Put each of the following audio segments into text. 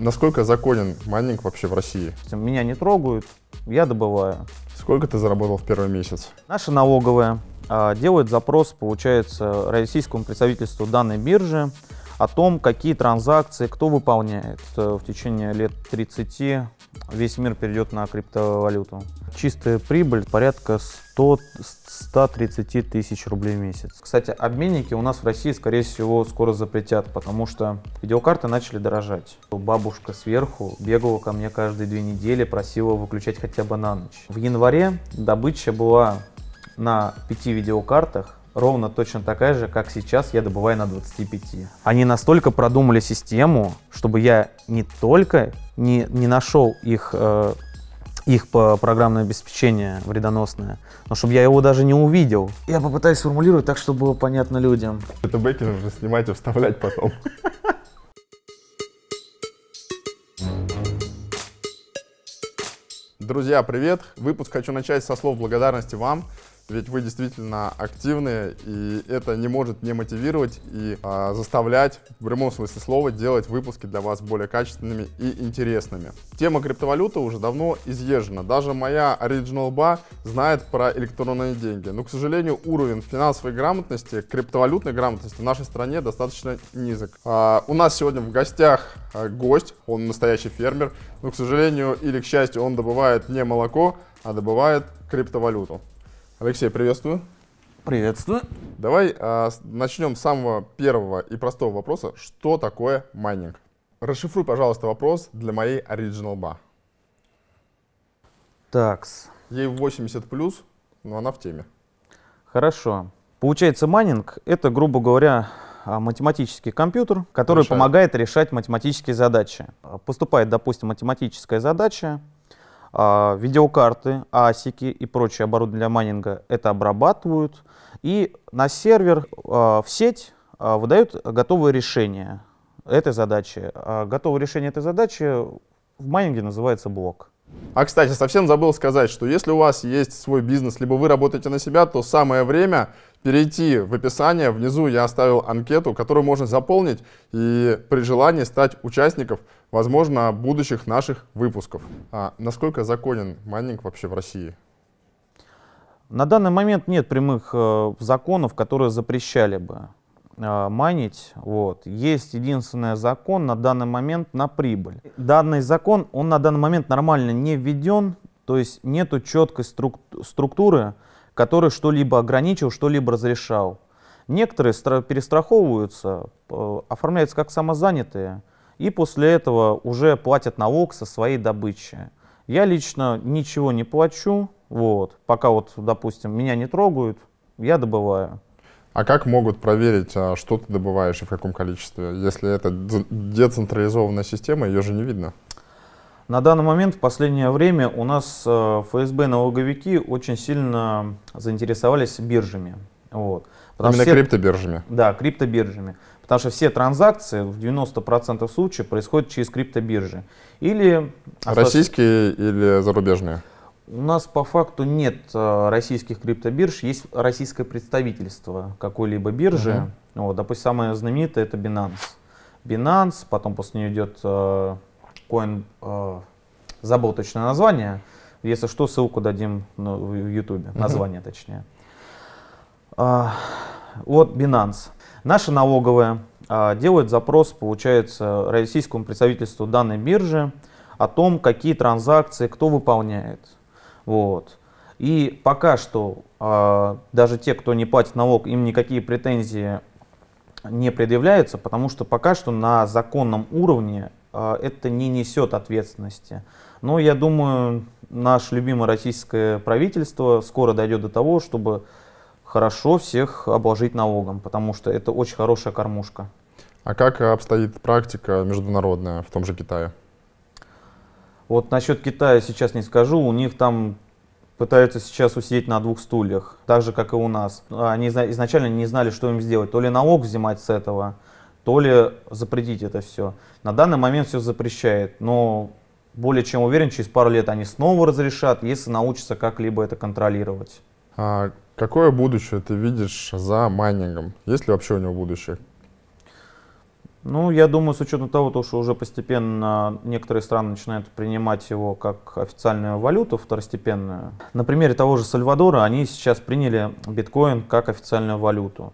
Насколько законен майнинг вообще в России? Меня не трогают, я добываю. Сколько ты заработал в первый месяц? Наша налоговая а, делает запрос, получается, российскому представительству данной биржи о том, какие транзакции, кто выполняет. Э, в течение лет 30 весь мир перейдет на криптовалюту. Чистая прибыль порядка 100, 130 тысяч рублей в месяц. Кстати, обменники у нас в России, скорее всего, скоро запретят, потому что видеокарты начали дорожать. Бабушка сверху бегала ко мне каждые две недели, просила выключать хотя бы на ночь. В январе добыча была на пяти видеокартах ровно точно такая же, как сейчас я добываю на 25. Они настолько продумали систему, чтобы я не только не, не нашел их, э, их программное обеспечение вредоносное, но чтобы я его даже не увидел. Я попытаюсь сформулировать так, чтобы было понятно людям. Это бэки нужно снимать и вставлять потом. Друзья, привет! Выпуск хочу начать со слов благодарности вам, ведь вы действительно активные, и это не может не мотивировать и э, заставлять, в прямом смысле слова, делать выпуски для вас более качественными и интересными. Тема криптовалюты уже давно изъезжена. Даже моя Original Ba знает про электронные деньги. Но, к сожалению, уровень финансовой грамотности, криптовалютной грамотности в нашей стране достаточно низок. Э, у нас сегодня в гостях а, гость, он настоящий фермер, но, к сожалению или к счастью, он добывает не молоко, а добывает криптовалюту. Алексей, приветствую. Приветствую. Давай а, начнем с самого первого и простого вопроса. Что такое майнинг? Расшифруй, пожалуйста, вопрос для моей Original Bar. Такс. Ей 80 плюс, но она в теме. Хорошо. Получается, майнинг — это, грубо говоря, а, математический компьютер, который решает. помогает решать математические задачи. Поступает, допустим, математическая задача, а, видеокарты, асики и прочее оборудование для майнинга это обрабатывают. И на сервер а, в сеть а, выдают готовое решение этой задачи. Готовое решение этой задачи в майнинге называется блок. А, кстати, совсем забыл сказать, что если у вас есть свой бизнес, либо вы работаете на себя, то самое время перейти в описание. Внизу я оставил анкету, которую можно заполнить и при желании стать участником возможно, будущих наших выпусков. А насколько законен майнинг вообще в России? На данный момент нет прямых э, законов, которые запрещали бы э, майнить. Вот. Есть единственный закон на данный момент на прибыль. Данный закон, он на данный момент нормально не введен, то есть нету четкой струк структуры, которая что-либо ограничил, что-либо разрешал. Некоторые перестраховываются, э, оформляются как самозанятые, и после этого уже платят налог со своей добычи. Я лично ничего не плачу, вот, пока вот, допустим, меня не трогают, я добываю. А как могут проверить, а, что ты добываешь и в каком количестве, если это децентрализованная система, ее же не видно? На данный момент, в последнее время, у нас э, ФСБ налоговики очень сильно заинтересовались биржами. Вот. Потому Именно все, криптобиржами. Да, криптобиржами. Потому что все транзакции в 90% случаев происходят через криптобиржи. Или... Российские или зарубежные? У нас по факту нет э, российских криптобирж, есть российское представительство какой-либо биржи. Uh-huh. Вот, допустим, самое знаменитое это Binance. Binance, потом после нее идет э, Coin, э, забыл точное название. Если что, ссылку дадим ну, в YouTube, название uh-huh. точнее. А, вот Binance. Наша налоговая а, делает запрос, получается, российскому представительству данной биржи о том, какие транзакции кто выполняет. Вот. И пока что а, даже те, кто не платит налог, им никакие претензии не предъявляются, потому что пока что на законном уровне это не несет ответственности. Но я думаю, наше любимое российское правительство скоро дойдет до того, чтобы хорошо всех обложить налогом, потому что это очень хорошая кормушка. А как обстоит практика международная в том же Китае? Вот насчет Китая сейчас не скажу. У них там пытаются сейчас усидеть на двух стульях, так же, как и у нас. Они изначально не знали, что им сделать. То ли налог взимать с этого, то ли запретить это все. На данный момент все запрещает, но более чем уверен, через пару лет они снова разрешат, если научатся как-либо это контролировать. А Какое будущее ты видишь за майнингом? Есть ли вообще у него будущее? Ну, я думаю, с учетом того, то, что уже постепенно некоторые страны начинают принимать его как официальную валюту второстепенную. На примере того же Сальвадора они сейчас приняли биткоин как официальную валюту.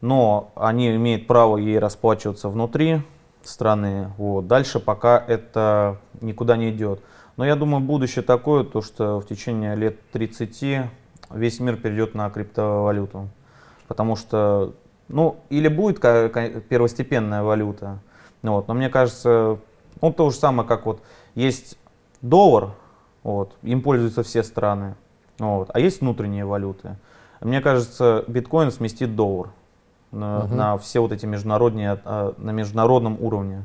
Но они имеют право ей расплачиваться внутри страны. Вот. Дальше пока это никуда не идет. Но я думаю, будущее такое, то что в течение лет 30 весь мир перейдет на криптовалюту. Потому что, ну, или будет первостепенная валюта, ну вот, но мне кажется, ну, то же самое, как вот есть доллар, вот, им пользуются все страны, ну вот, а есть внутренние валюты. Мне кажется, биткоин сместит доллар на, угу. на все вот эти международные, а, на международном уровне.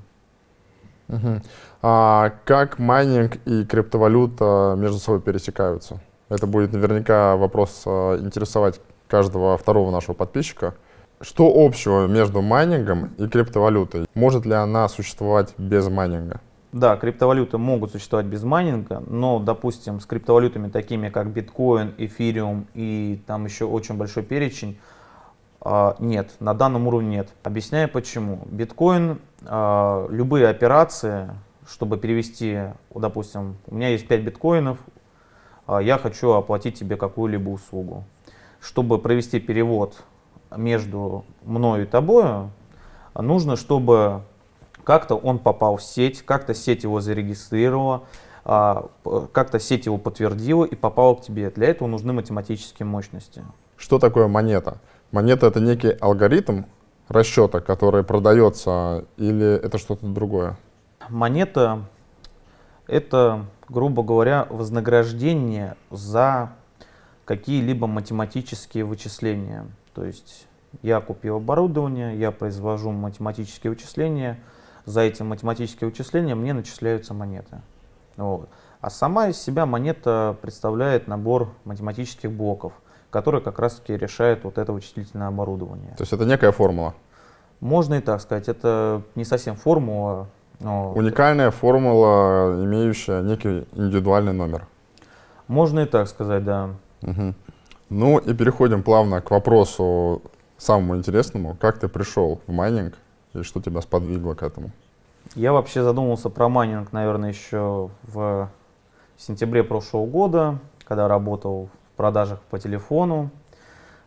Угу. А как майнинг и криптовалюта между собой пересекаются? Это будет наверняка вопрос э, интересовать каждого второго нашего подписчика. Что общего между майнингом и криптовалютой? Может ли она существовать без майнинга? Да, криптовалюты могут существовать без майнинга, но, допустим, с криптовалютами такими, как биткоин, эфириум и там еще очень большой перечень, а, нет, на данном уровне нет. Объясняю почему. Биткоин, а, любые операции, чтобы перевести, допустим, у меня есть 5 биткоинов, а, я хочу оплатить тебе какую-либо услугу. Чтобы провести перевод между мной и тобою, нужно, чтобы как-то он попал в сеть, как-то сеть его зарегистрировала, а, как-то сеть его подтвердила и попала к тебе. Для этого нужны математические мощности. Что такое монета? Монета — это некий алгоритм расчета, который продается, или это что-то другое? Монета — это грубо говоря, вознаграждение за какие-либо математические вычисления. То есть я купил оборудование, я произвожу математические вычисления, за эти математические вычисления мне начисляются монеты. Вот. А сама из себя монета представляет набор математических блоков, которые как раз-таки решают вот это вычислительное оборудование. То есть это некая формула? Можно и так сказать. Это не совсем формула, ну, Уникальная формула, имеющая некий индивидуальный номер. Можно и так сказать, да. Угу. Ну и переходим плавно к вопросу самому интересному. Как ты пришел в майнинг и что тебя сподвигло к этому? Я вообще задумался про майнинг, наверное, еще в сентябре прошлого года, когда работал в продажах по телефону.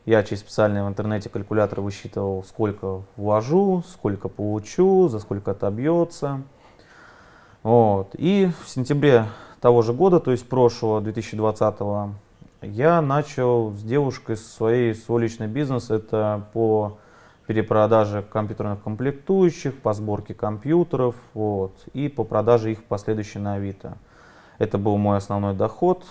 Я через специальный в интернете калькулятор высчитывал, сколько вложу, сколько получу, за сколько отобьется. Вот. И в сентябре того же года, то есть прошлого, 2020 -го, я начал с девушкой своей, свой личный бизнес. Это по перепродаже компьютерных комплектующих, по сборке компьютеров вот, и по продаже их последующей на Авито. Это был мой основной доход.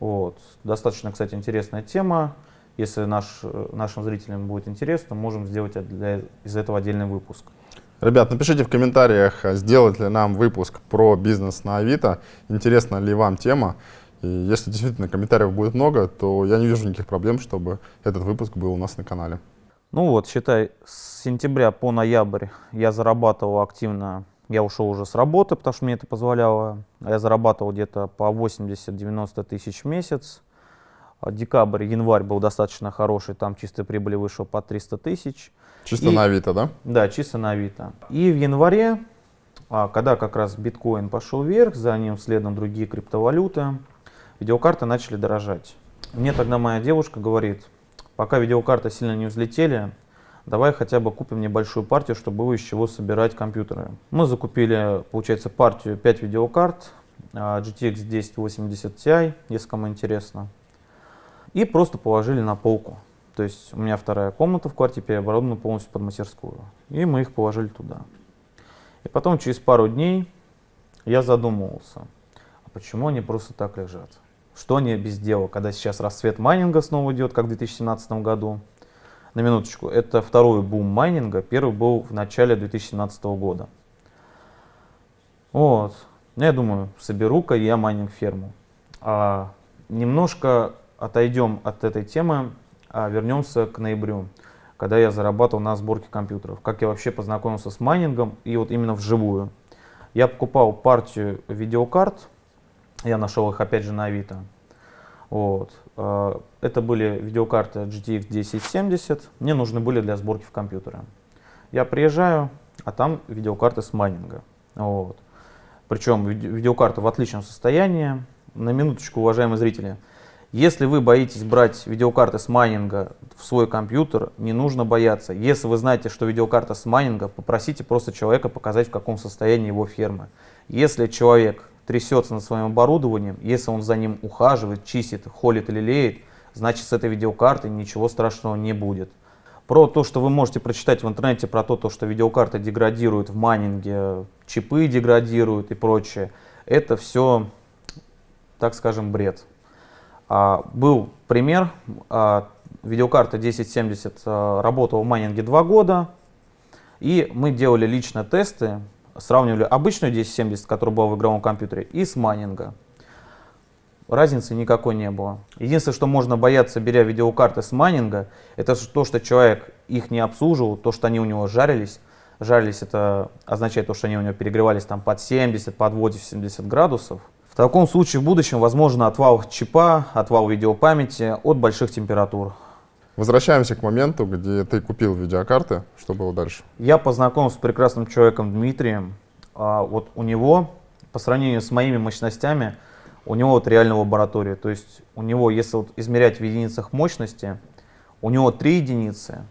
Вот. Достаточно, кстати, интересная тема. Если наш, э, нашим зрителям будет интересно, можем сделать для, из этого отдельный выпуск. Ребят, напишите в комментариях, э, сделать ли нам выпуск про бизнес на Авито, интересна ли вам тема. И если действительно комментариев будет много, то я не вижу никаких проблем, чтобы этот выпуск был у нас на канале. Ну вот, считай, с сентября по ноябрь я зарабатывал активно, я ушел уже с работы, потому что мне это позволяло. Я зарабатывал где-то по 80-90 тысяч в месяц. А декабрь, январь был достаточно хороший, там чистая прибыли вышла по 300 тысяч. Чисто и, на Авито, да? Да, чисто на Авито. И в январе, а, когда как раз биткоин пошел вверх, за ним следом другие криптовалюты, видеокарты начали дорожать. Мне тогда моя девушка говорит, пока видеокарты сильно не взлетели, давай хотя бы купим небольшую партию, чтобы из чего собирать компьютеры. Мы закупили, получается, партию 5 видеокарт, а, GTX 1080 Ti, если кому интересно и просто положили на полку. То есть у меня вторая комната в квартире переоборудована полностью под мастерскую. И мы их положили туда. И потом через пару дней я задумывался, а почему они просто так лежат? Что они без дела, когда сейчас расцвет майнинга снова идет, как в 2017 году? На минуточку, это второй бум майнинга, первый был в начале 2017 года. Вот, ну, я думаю, соберу-ка я майнинг-ферму. А, немножко отойдем от этой темы, а вернемся к ноябрю, когда я зарабатывал на сборке компьютеров. Как я вообще познакомился с майнингом и вот именно вживую. Я покупал партию видеокарт, я нашел их опять же на Авито. Вот. А, это были видеокарты GTX 1070, мне нужны были для сборки в компьютере. Я приезжаю, а там видеокарты с майнинга. Вот. Причем видеокарта в отличном состоянии. На минуточку, уважаемые зрители, если вы боитесь брать видеокарты с майнинга в свой компьютер, не нужно бояться. Если вы знаете, что видеокарта с майнинга, попросите просто человека показать, в каком состоянии его ферма. Если человек трясется над своим оборудованием, если он за ним ухаживает, чистит, холит или леет, значит с этой видеокартой ничего страшного не будет. Про то, что вы можете прочитать в интернете, про то, что видеокарта деградирует в майнинге, чипы деградируют и прочее, это все, так скажем, бред. А, был пример, а, видеокарта 1070 а, работала в майнинге 2 года, и мы делали лично тесты, сравнивали обычную 1070, которая была в игровом компьютере, и с майнинга. Разницы никакой не было. Единственное, что можно бояться, беря видеокарты с майнинга, это то, что человек их не обслуживал, то, что они у него жарились. Жарились это означает то, что они у него перегревались там под 70, под 80 градусов. В таком случае в будущем возможен отвал чипа, отвал видеопамяти от больших температур. Возвращаемся к моменту, где ты купил видеокарты. Что было дальше? Я познакомился с прекрасным человеком Дмитрием. А вот у него, по сравнению с моими мощностями, у него вот реально лаборатория. То есть у него, если вот измерять в единицах мощности, у него три единицы,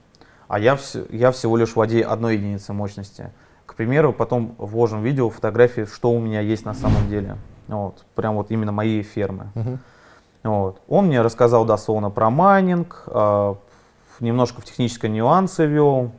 а я, вс- я всего лишь владею одной единицей мощности. К примеру, потом вложим видео, фотографии, что у меня есть на самом деле. Вот, прям вот именно моей фермы. Угу. Вот. Он мне рассказал дословно про майнинг, э, немножко в технические нюансы вел.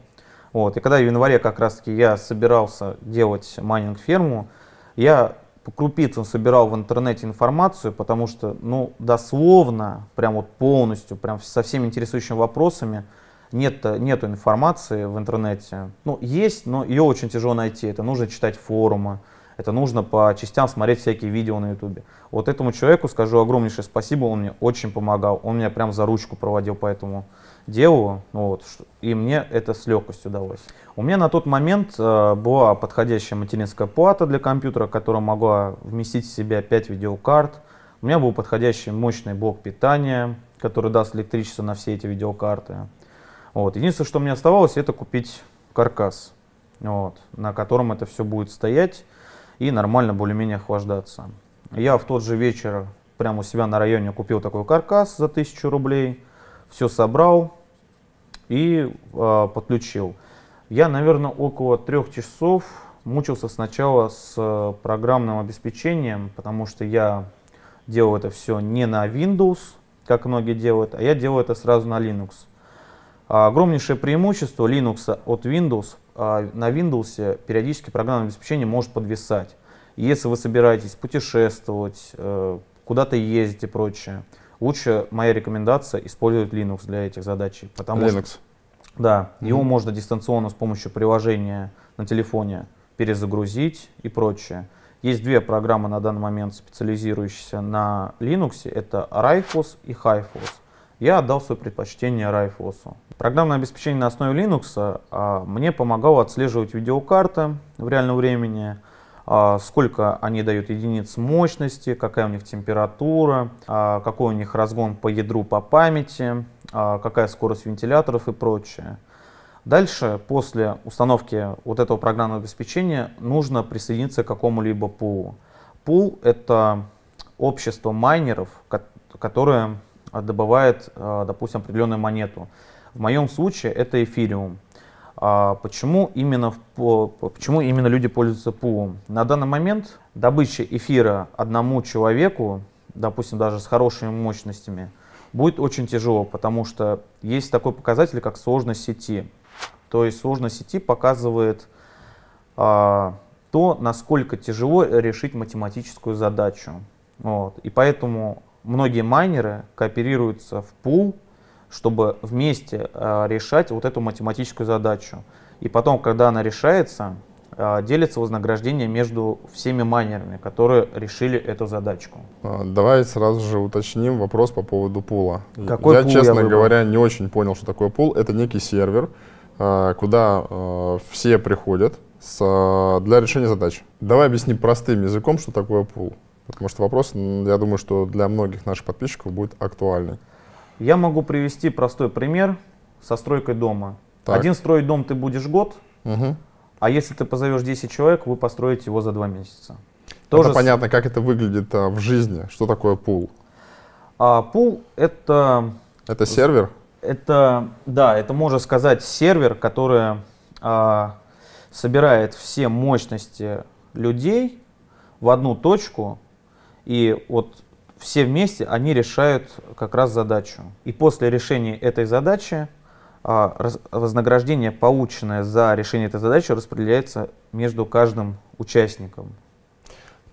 Вот. И когда в январе как раз-таки я собирался делать майнинг-ферму, я по крупицам собирал в интернете информацию, потому что, ну, дословно, прям вот полностью, прям со всеми интересующими вопросами, нет, нету информации в интернете. Ну, есть, но ее очень тяжело найти. Это нужно читать форумы, это нужно по частям смотреть всякие видео на ютубе. Вот этому человеку скажу огромнейшее спасибо, он мне очень помогал. Он меня прям за ручку проводил по этому делу. Ну вот, и мне это с легкостью удалось. У меня на тот момент э, была подходящая материнская плата для компьютера, которая могла вместить в себя 5 видеокарт. У меня был подходящий мощный блок питания, который даст электричество на все эти видеокарты. Вот. Единственное, что мне оставалось, это купить каркас, вот, на котором это все будет стоять и нормально более-менее охлаждаться. Я в тот же вечер прямо у себя на районе купил такой каркас за 1000 рублей, все собрал и э, подключил. Я, наверное, около трех часов мучился сначала с э, программным обеспечением, потому что я делал это все не на Windows, как многие делают, а я делал это сразу на Linux. А, огромнейшее преимущество Linux от Windows. А, на Windows периодически программное обеспечение может подвисать. Если вы собираетесь путешествовать, э, куда-то ездить и прочее, лучше моя рекомендация использовать Linux для этих задач. Потому Linux. Что, да, mm-hmm. его можно дистанционно с помощью приложения на телефоне перезагрузить и прочее. Есть две программы на данный момент, специализирующиеся на Linux. Это Rifos и Hyfos я отдал свое предпочтение Райфосу. Программное обеспечение на основе Linux а, мне помогало отслеживать видеокарты в реальном времени, а, сколько они дают единиц мощности, какая у них температура, а, какой у них разгон по ядру, по памяти, какая скорость вентиляторов и прочее. Дальше, после установки вот этого программного обеспечения, нужно присоединиться к какому-либо пулу. Пул — это общество майнеров, которое а, добывает, а, допустим, определенную монету. В моем случае это эфириум. А, почему именно, почему именно люди пользуются пулом? На данный момент добыча эфира одному человеку, допустим, даже с хорошими мощностями, будет очень тяжело, потому что есть такой показатель, как сложность сети. То есть сложность сети показывает а, то, насколько тяжело решить математическую задачу. Вот. И поэтому многие майнеры кооперируются в пул, чтобы вместе э, решать вот эту математическую задачу. И потом, когда она решается, э, делится вознаграждение между всеми майнерами, которые решили эту задачку. А, давай сразу же уточним вопрос по поводу пула. Какой я, пул честно я выбрал? говоря, не очень понял, что такое пул. Это некий сервер, э, куда все приходят для решения задач. Давай объясним простым языком, что такое пул. Потому что вопрос, я думаю, что для многих наших подписчиков будет актуальный. Я могу привести простой пример со стройкой дома. Так. Один строить дом ты будешь год, угу. а если ты позовешь 10 человек, вы построите его за 2 месяца. Тоже это понятно, как это выглядит а, в жизни. Что такое пул? А, пул это... Это сервер? Это, да, это можно сказать сервер, который а, собирает все мощности людей в одну точку и вот все вместе они решают как раз задачу. И после решения этой задачи а, вознаграждение, полученное за решение этой задачи, распределяется между каждым участником.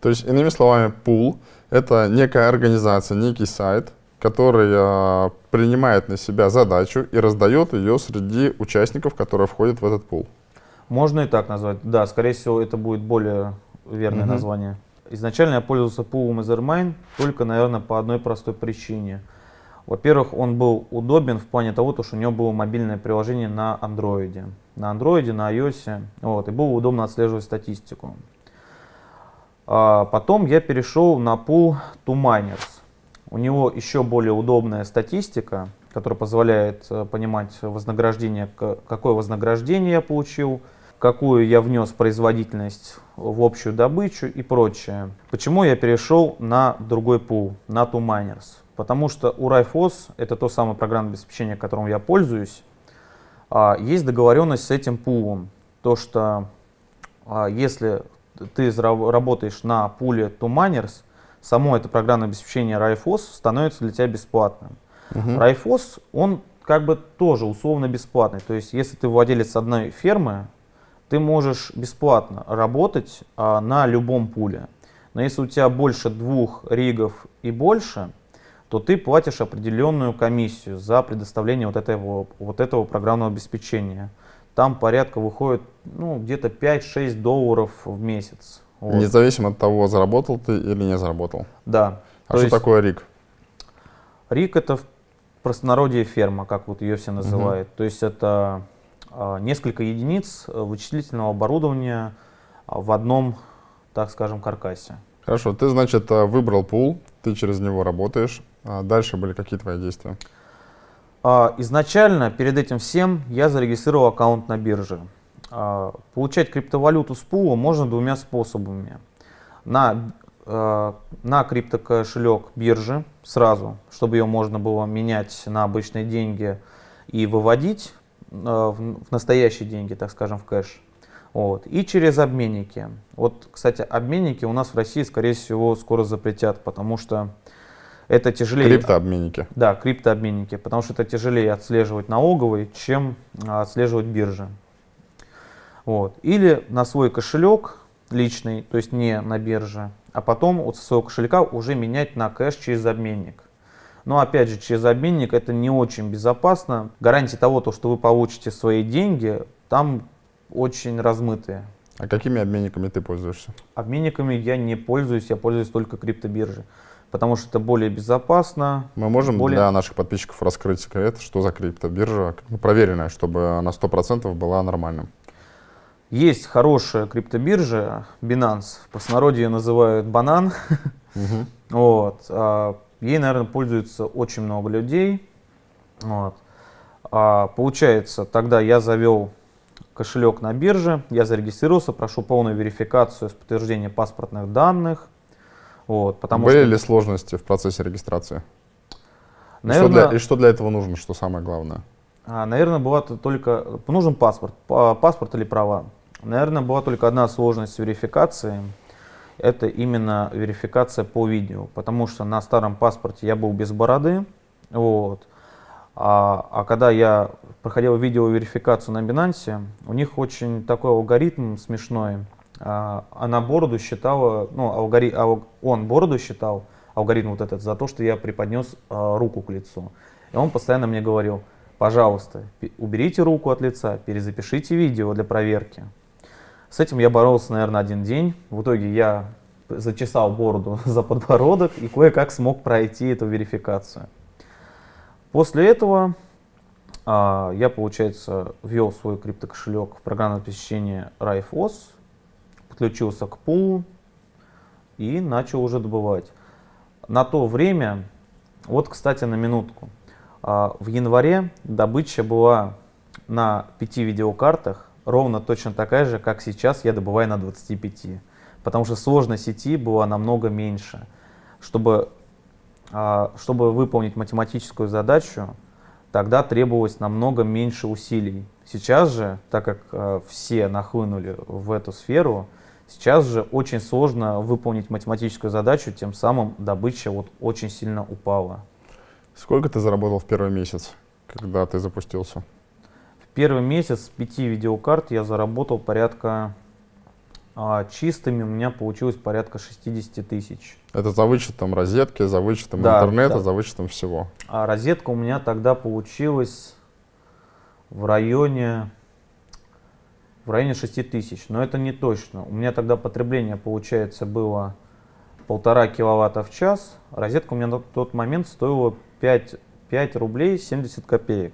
То есть, иными словами, пул — это некая организация, некий сайт, который а, принимает на себя задачу и раздает ее среди участников, которые входят в этот пул. Можно и так назвать. Да, скорее всего, это будет более верное угу. название. Изначально я пользовался пулом из только, наверное, по одной простой причине. Во-первых, он был удобен в плане того, что у него было мобильное приложение на Android. На Android, на iOS. Вот, и было удобно отслеживать статистику. А потом я перешел на пул Tuminers. У него еще более удобная статистика, которая позволяет э, понимать вознаграждение, какое вознаграждение я получил – какую я внес производительность в общую добычу и прочее. Почему я перешел на другой пул, на Miners? Потому что у Raiffos, это то самое программное обеспечение, которым я пользуюсь, а, есть договоренность с этим пулом. То, что а, если ты работаешь на пуле Miners, само это программное обеспечение Raiffos становится для тебя бесплатным. Угу. Raiffos, он как бы тоже условно бесплатный. То есть, если ты владелец одной фермы, ты можешь бесплатно работать а, на любом пуле. Но если у тебя больше двух ригов и больше, то ты платишь определенную комиссию за предоставление вот этого, вот этого программного обеспечения. Там порядка выходит ну, где-то 5-6 долларов в месяц. Вот. Независимо от того, заработал ты или не заработал. Да. А то что есть... такое риг? Риг это в простонародье ферма, как вот ее все называют. Угу. То есть это а, несколько единиц вычислительного оборудования в одном, так скажем, каркасе. Хорошо, ты, значит, а, выбрал пул, ты через него работаешь. А дальше были какие твои действия? Изначально, перед этим всем, я зарегистрировал аккаунт на бирже. Получать криптовалюту с пула можно двумя способами. На, на криптокошелек биржи сразу, чтобы ее можно было менять на обычные деньги и выводить Э, в настоящие деньги, так скажем, в кэш. Вот. И через обменники. Вот, кстати, обменники у нас в России, скорее всего, скоро запретят, потому что это тяжелее... Криптообменники. Да, криптообменники, потому что это тяжелее отслеживать налоговые, чем а, отслеживать биржи. Вот. Или на свой кошелек личный, то есть не на бирже, а потом от своего кошелька уже менять на кэш через обменник. Но опять же, через обменник это не очень безопасно. Гарантии того, то, что вы получите свои деньги, там очень размытые. А какими обменниками ты пользуешься? Обменниками я не пользуюсь, я пользуюсь только криптобиржей. Потому что это более безопасно. Мы можем более... для наших подписчиков раскрыть секрет, что за криптобиржа, ну, проверенная, чтобы на 100% была нормальным. Есть хорошая криптобиржа, Binance, в простонародье ее называют банан. Угу. Вот. А, Ей, наверное, пользуется очень много людей. Вот. А, получается, тогда я завел кошелек на бирже, я зарегистрировался, прошу полную верификацию с подтверждением паспортных данных. Вот, потому Были что... ли сложности в процессе регистрации? Наверное... И, что для, и что для этого нужно, что самое главное? А, наверное, была только... Нужен паспорт, паспорт или права. Наверное, была только одна сложность с верификацией это именно верификация по видео, потому что на старом паспорте я был без бороды, вот, а, а когда я проходил видеоверификацию на Binance, у них очень такой алгоритм смешной. А, она а бороду считала, ну, алгори, ал, он бороду считал, алгоритм вот этот, за то, что я преподнес а, руку к лицу. И он постоянно мне говорил, пожалуйста, уберите руку от лица, перезапишите видео для проверки. С этим я боролся, наверное, один день. В итоге я зачесал бороду за подбородок и кое-как смог пройти эту верификацию. После этого а, я, получается, ввел свой криптокошелек в программное обеспечение RifeOS, подключился к пулу и начал уже добывать. На то время, вот, кстати, на минутку, а, в январе добыча была на пяти видеокартах ровно точно такая же, как сейчас я добываю на 25. Потому что сложность сети была намного меньше. Чтобы, а, чтобы выполнить математическую задачу, тогда требовалось намного меньше усилий. Сейчас же, так как а, все нахлынули в эту сферу, сейчас же очень сложно выполнить математическую задачу, тем самым добыча вот очень сильно упала. Сколько ты заработал в первый месяц, когда ты запустился? первый месяц с 5 видеокарт я заработал порядка а чистыми у меня получилось порядка 60 тысяч. Это за вычетом розетки, за вычетом да, интернета, да. за вычетом всего. А розетка у меня тогда получилась в районе в районе 6 тысяч, но это не точно. У меня тогда потребление, получается, было полтора киловатта в час. Розетка у меня на тот момент стоила 5, 5 рублей 70 копеек.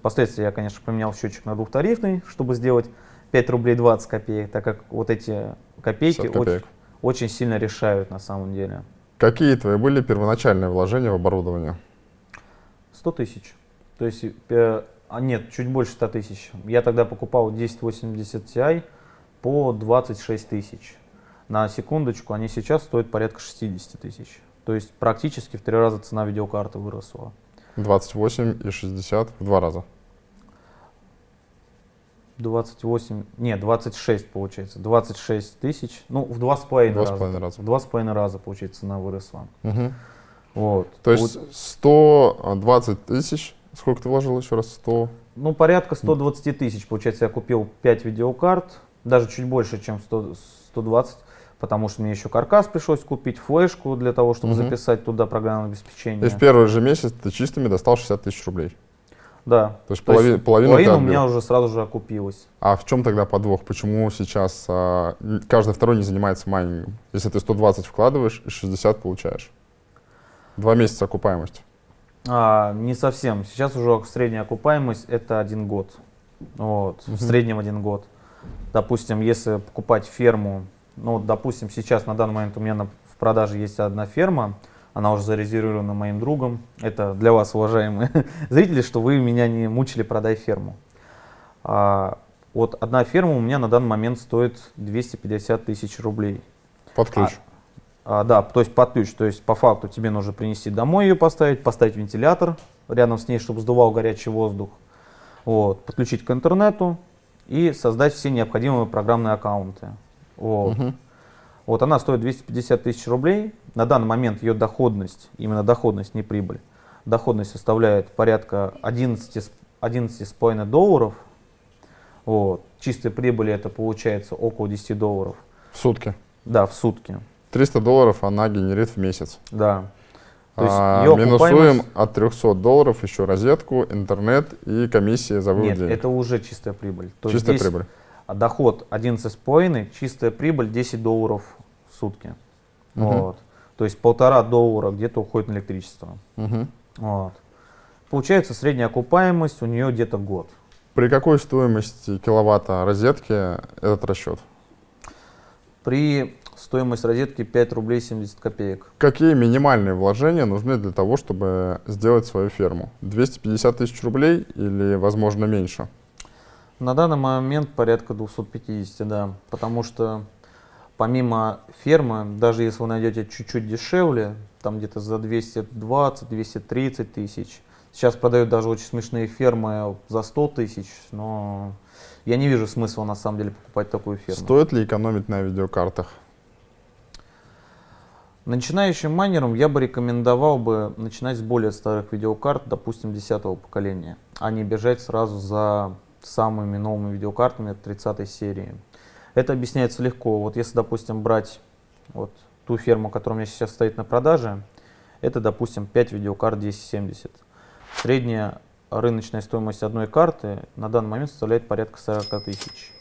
Впоследствии я, конечно, поменял счетчик на двухтарифный, чтобы сделать 5 рублей 20 копеек, так как вот эти копейки очень, очень сильно решают на самом деле. Какие твои были первоначальные вложения в оборудование? 100 тысяч. То есть, э, а нет, чуть больше 100 тысяч. Я тогда покупал 1080 Ti по 26 тысяч. На секундочку, они сейчас стоят порядка 60 тысяч. То есть практически в три раза цена видеокарты выросла. 28 и 60 в два раза. 28, не, 26 получается, 26 тысяч, ну, в два с половиной раза. Половиной раза. В два с половиной раза, получается, на выросла. Угу. Вот. То есть вот. 120 тысяч, сколько ты вложил еще раз? 100? Ну, порядка 120 тысяч, получается, я купил 5 видеокарт, даже чуть больше, чем 100, 120 потому что мне еще каркас пришлось купить, флешку для того, чтобы угу. записать туда программное обеспечение. И в первый же месяц ты чистыми достал 60 тысяч рублей. Да. То есть, То полови, есть половина, половина у меня уже сразу же окупилась. А в чем тогда подвох? Почему сейчас а, каждый второй не занимается майнингом? Если ты 120 вкладываешь, 60 получаешь. Два месяца окупаемость. А, не совсем. Сейчас уже средняя окупаемость это один год. Вот. Угу. В среднем один год. Допустим, если покупать ферму ну, допустим, сейчас на данный момент у меня на, в продаже есть одна ферма, она уже зарезервирована моим другом. Это для вас, уважаемые зрители, что вы меня не мучили, продай ферму. А, вот одна ферма у меня на данный момент стоит 250 тысяч рублей. Под ключ. А, а, да, то есть под ключ. То есть по факту тебе нужно принести домой ее поставить, поставить вентилятор рядом с ней, чтобы сдувал горячий воздух. Вот, подключить к интернету и создать все необходимые программные аккаунты. Вот. Угу. Вот она стоит 250 тысяч рублей. На данный момент ее доходность, именно доходность, не прибыль, доходность составляет порядка 11,5 11 долларов. Вот. Чистой прибыли это получается около 10 долларов. В сутки? Да, в сутки. 300 долларов она генерит в месяц. Да. То есть а, минусуем окупаемость... от 300 долларов еще розетку, интернет и комиссии за вывод Нет, денег. это уже чистая прибыль. То чистая здесь... прибыль. А доход 11,5, чистая прибыль 10 долларов в сутки. Угу. Вот. То есть полтора доллара где-то уходит на электричество. Угу. Вот. Получается средняя окупаемость у нее где-то год. При какой стоимости киловатта розетки этот расчет? При стоимость розетки 5 рублей 70 копеек. Какие минимальные вложения нужны для того, чтобы сделать свою ферму? 250 тысяч рублей или, возможно, меньше? На данный момент порядка 250, да, потому что помимо фермы, даже если вы найдете чуть-чуть дешевле, там где-то за 220-230 тысяч, сейчас продают даже очень смешные фермы за 100 тысяч, но я не вижу смысла на самом деле покупать такую ферму. Стоит ли экономить на видеокартах? Начинающим майнерам я бы рекомендовал бы начинать с более старых видеокарт, допустим, 10 поколения, а не бежать сразу за самыми новыми видеокартами от 30 серии. Это объясняется легко. Вот если, допустим, брать вот ту ферму, которая у меня сейчас стоит на продаже, это, допустим, 5 видеокарт 1070. Средняя рыночная стоимость одной карты на данный момент составляет порядка 40 тысяч.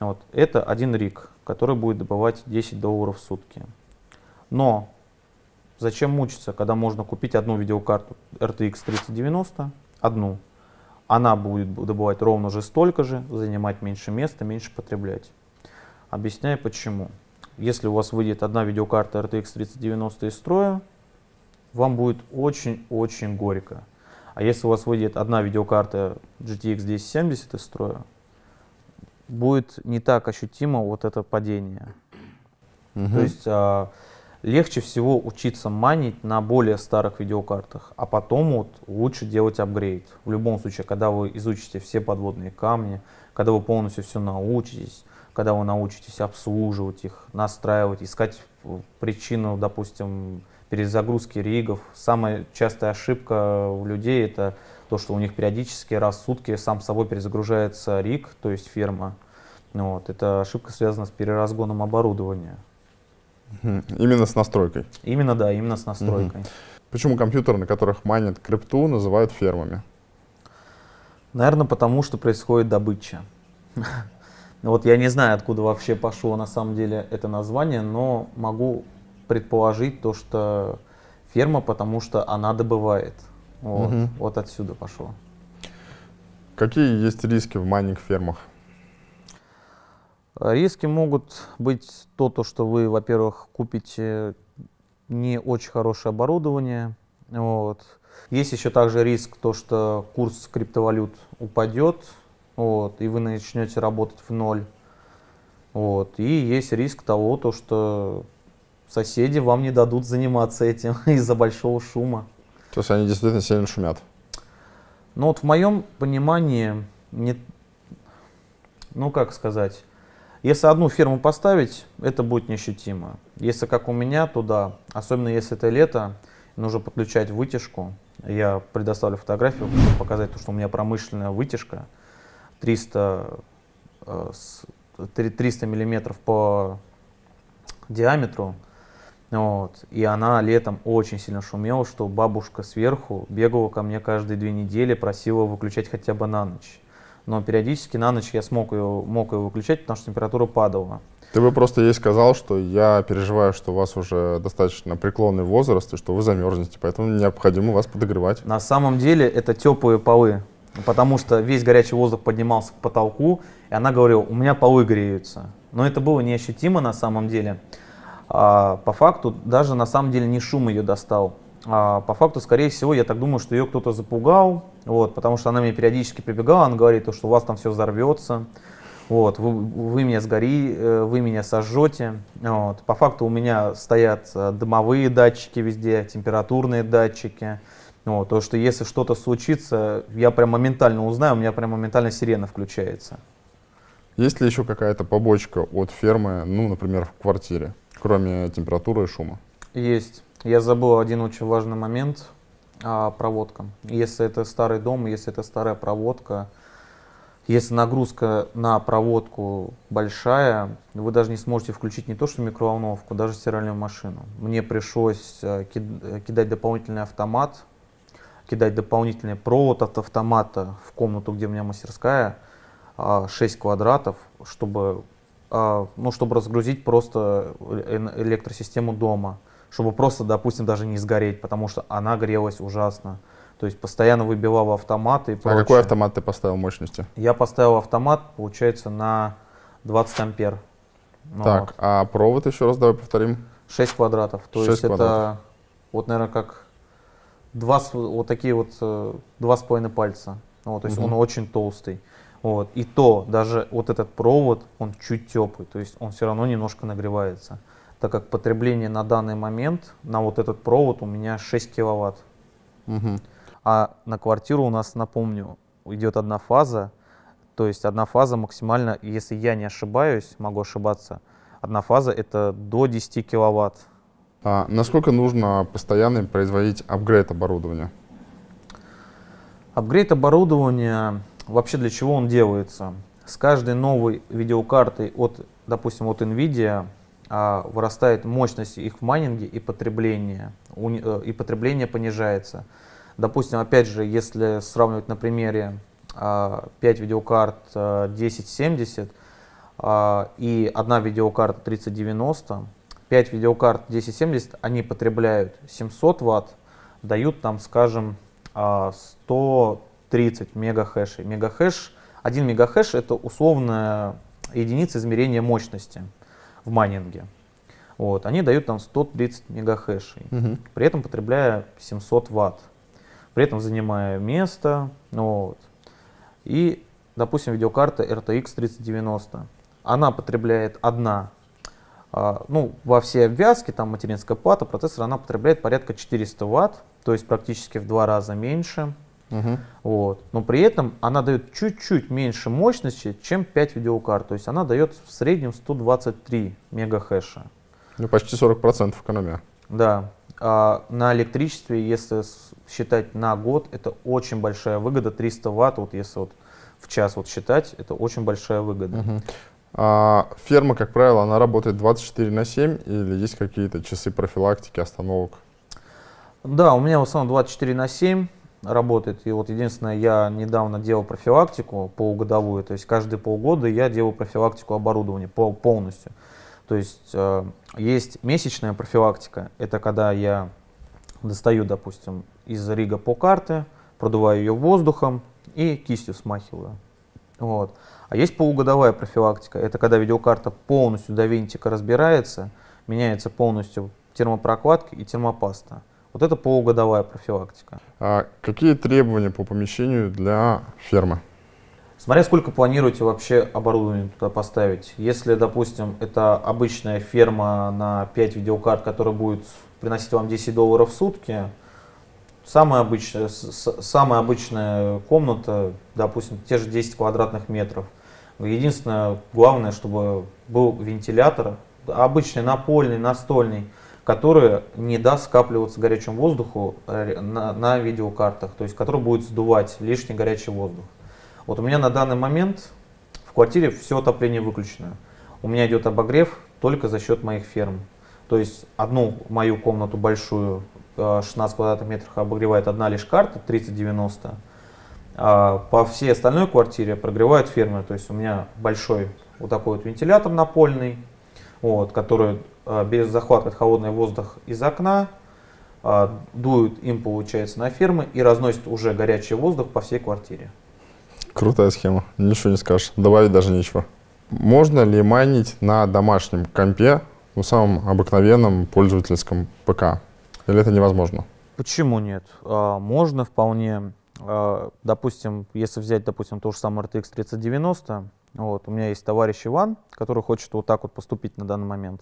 Вот. Это один рик, который будет добывать 10 долларов в сутки. Но зачем мучиться, когда можно купить одну видеокарту RTX 3090, одну, она будет добывать ровно же столько же, занимать меньше места, меньше потреблять. Объясняю почему. Если у вас выйдет одна видеокарта RTX 3090 из строя, вам будет очень-очень горько. А если у вас выйдет одна видеокарта GTX 1070 из строя, будет не так ощутимо вот это падение. Угу. То есть а, легче всего учиться манить на более старых видеокартах, а потом вот лучше делать апгрейд. В любом случае, когда вы изучите все подводные камни, когда вы полностью все научитесь, когда вы научитесь обслуживать их, настраивать, искать э, причину, допустим, перезагрузки ригов. Самая частая ошибка у людей это то, что у них периодически раз в сутки сам собой перезагружается риг, то есть ферма. Вот. это ошибка связана с переразгоном оборудования. Именно с настройкой? Именно, да, именно с настройкой. Угу. Почему компьютеры, на которых майнят крипту, называют фермами? Наверное, потому что происходит добыча. Ну вот я не знаю, откуда вообще пошло на самом деле это название, но могу предположить то, что ферма, потому что она добывает. Вот, угу. вот отсюда пошло. Какие есть риски в майнинг-фермах? Риски могут быть то, то что вы, во-первых, купите не очень хорошее оборудование. Вот. Есть еще также риск то, что курс криптовалют упадет, вот, и вы начнете работать в ноль. Вот. И есть риск того, то, что соседи вам не дадут заниматься этим из-за большого шума. То есть они действительно сильно шумят? Ну вот в моем понимании, не... ну как сказать, если одну ферму поставить, это будет неощутимо. Если как у меня, то да. Особенно если это лето, нужно подключать вытяжку. Я предоставлю фотографию, чтобы показать, то, что у меня промышленная вытяжка. 300, 300 э, миллиметров по диаметру. Вот. И она летом очень сильно шумела, что бабушка сверху бегала ко мне каждые две недели, просила выключать хотя бы на ночь но периодически на ночь я смог ее, мог ее выключать, потому что температура падала. Ты бы просто ей сказал, что я переживаю, что у вас уже достаточно преклонный возраст и что вы замерзнете, поэтому необходимо вас подогревать. На самом деле это теплые полы, потому что весь горячий воздух поднимался к потолку, и она говорила, у меня полы греются. Но это было неощутимо на самом деле. А, по факту даже на самом деле не шум ее достал. А, по факту, скорее всего, я так думаю, что ее кто-то запугал, вот, потому что она мне периодически прибегала, она говорит, то, что у вас там все взорвется, вот, вы, вы меня сгори, э, вы меня сожжете. Вот. По факту у меня стоят э, дымовые датчики везде, температурные датчики. Вот, то, что если что-то случится, я прям моментально узнаю, у меня прям моментально сирена включается. Есть ли еще какая-то побочка от фермы, ну, например, в квартире, кроме температуры и шума? Есть. Я забыл один очень важный момент. А, проводка. Если это старый дом, если это старая проводка, если нагрузка на проводку большая, вы даже не сможете включить не то что микроволновку, даже стиральную машину. Мне пришлось э, э, кидать дополнительный автомат, кидать дополнительный провод от автомата в комнату, где у меня мастерская, 6 а, квадратов, чтобы, а, ну, чтобы разгрузить просто э, электросистему дома чтобы просто, допустим, даже не сгореть, потому что она грелась ужасно. То есть постоянно выбивала автомат и прочее. А какой автомат ты поставил мощности? Я поставил автомат, получается, на 20 ампер. Ну, так, вот. а провод еще раз давай повторим. 6 квадратов. То 6 есть квадратов. это вот, наверное, как два, вот такие вот э, два с половиной пальца. Ну вот, то есть угу. он очень толстый. Вот. И то, даже вот этот провод, он чуть теплый, то есть он все равно немножко нагревается так как потребление на данный момент на вот этот провод у меня 6 киловатт. Угу. А на квартиру у нас, напомню, идет одна фаза, то есть одна фаза максимально, если я не ошибаюсь, могу ошибаться, одна фаза это до 10 киловатт. А насколько нужно постоянно производить апгрейд оборудования? Апгрейд оборудования, вообще для чего он делается? С каждой новой видеокартой от, допустим, от NVIDIA а, вырастает мощность их в майнинге и потребление, э, и потребление понижается. Допустим, опять же, если сравнивать на примере 5 а, видеокарт 1070 э, а, и одна видеокарта 3090, 5 видеокарт 1070, они потребляют 700 ватт, дают там, скажем, 130 мегахэшей. Мегахэш, 1 мегахэш это условная единица измерения мощности – в майнинге. Вот, они дают там 130 мегахэшей, угу. при этом потребляя 700 ватт, при этом занимая место. Ну вот. И, допустим, видеокарта RTX 3090. Она потребляет одна, а, ну, во всей обвязке, там материнская плата, процессор, она потребляет порядка 400 ватт, то есть практически в два раза меньше. Угу. Вот. Но при этом она дает чуть-чуть меньше мощности, чем 5 видеокарт. То есть она дает в среднем 123 мегахэша. Ну, почти 40% экономия. Да. А на электричестве, если считать на год, это очень большая выгода. 300 ватт, вот если вот в час вот считать, это очень большая выгода. Угу. А ферма, как правило, она работает 24 на 7 или есть какие-то часы профилактики, остановок? Да, у меня в основном 24 на 7 работает. И вот единственное, я недавно делал профилактику полугодовую, то есть каждые полгода я делаю профилактику оборудования полностью. То есть э, есть месячная профилактика, это когда я достаю, допустим, из рига по карты, продуваю ее воздухом и кистью смахиваю. Вот. А есть полугодовая профилактика, это когда видеокарта полностью до винтика разбирается, меняется полностью термопрокладки и термопаста. Вот это полугодовая профилактика. А какие требования по помещению для фермы? Смотря сколько планируете вообще оборудование туда поставить. Если, допустим, это обычная ферма на 5 видеокарт, которая будет приносить вам 10 долларов в сутки, самая обычная, самая обычная комната, допустим, те же 10 квадратных метров. Единственное, главное, чтобы был вентилятор, обычный, напольный, настольный – которая не даст скапливаться горячему воздуху э, на, на видеокартах, то есть который будет сдувать лишний горячий воздух. Вот у меня на данный момент в квартире все отопление выключено. У меня идет обогрев только за счет моих ферм. То есть одну мою комнату большую, 16 э, квадратных метров, обогревает одна лишь карта, 3090. А по всей остальной квартире прогревают фермы, То есть у меня большой вот такой вот вентилятор напольный, вот, который Э, захватывает холодный воздух из окна, э, дуют им, получается, на фермы и разносят уже горячий воздух по всей квартире. Крутая схема, ничего не скажешь, добавить даже нечего. Можно ли майнить на домашнем компе, на ну, самом обыкновенном пользовательском ПК? Или это невозможно? Почему нет? Э, можно вполне. Допустим, если взять, допустим, то же самое RTX 3090, вот, у меня есть товарищ Иван, который хочет вот так вот поступить на данный момент.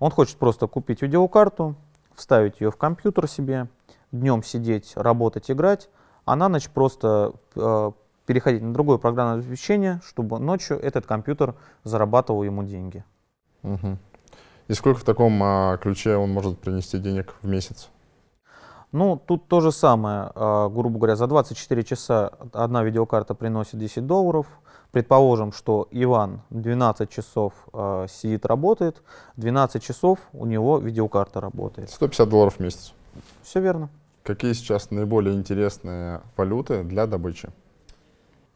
Он хочет просто купить видеокарту, вставить ее в компьютер себе, днем сидеть, работать, играть, а на ночь просто э, переходить на другое программное обеспечение, чтобы ночью этот компьютер зарабатывал ему деньги. Угу. И сколько в таком а, ключе он может принести денег в месяц? Ну, тут то же самое. А, грубо говоря, за 24 часа одна видеокарта приносит 10 долларов – Предположим, что Иван 12 часов э, сидит, работает, 12 часов у него видеокарта работает. 150 долларов в месяц. Все верно. Какие сейчас наиболее интересные валюты для добычи?